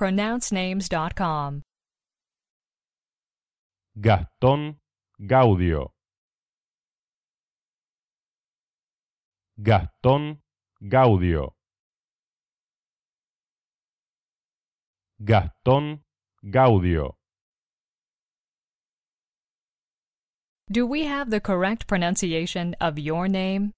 pronouncenames.com. Gastón Gaudio. Gastón Gaudio. Gastón Gaudio. Do we have the correct pronunciation of your name?